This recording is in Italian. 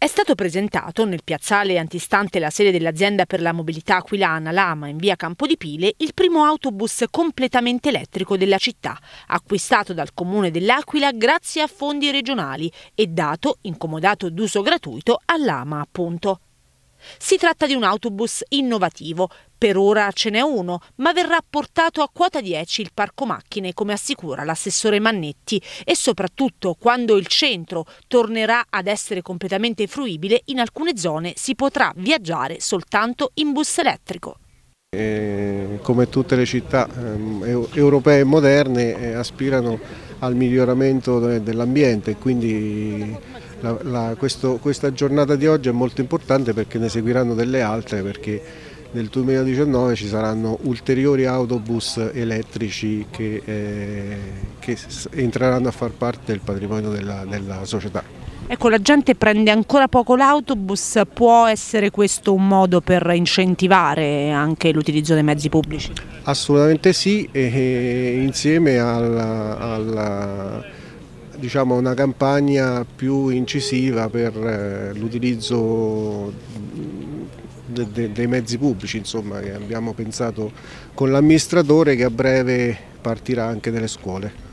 È stato presentato nel piazzale antistante la sede dell'azienda per la mobilità aquilana Lama in via Campo di Pile il primo autobus completamente elettrico della città, acquistato dal comune dell'Aquila grazie a fondi regionali e dato, incomodato d'uso gratuito, a Lama appunto. Si tratta di un autobus innovativo. Per ora ce n'è uno, ma verrà portato a quota 10 il parco macchine, come assicura l'assessore Mannetti, e soprattutto quando il centro tornerà ad essere completamente fruibile, in alcune zone si potrà viaggiare soltanto in bus elettrico. Eh, come tutte le città ehm, europee moderne eh, aspirano al miglioramento dell'ambiente, quindi la, la, questo, questa giornata di oggi è molto importante perché ne seguiranno delle altre perché nel 2019 ci saranno ulteriori autobus elettrici che, eh, che entreranno a far parte del patrimonio della, della società. Ecco, la gente prende ancora poco l'autobus, può essere questo un modo per incentivare anche l'utilizzo dei mezzi pubblici? Assolutamente sì, e insieme a diciamo, una campagna più incisiva per eh, l'utilizzo de, de, dei mezzi pubblici insomma, che abbiamo pensato con l'amministratore che a breve partirà anche nelle scuole.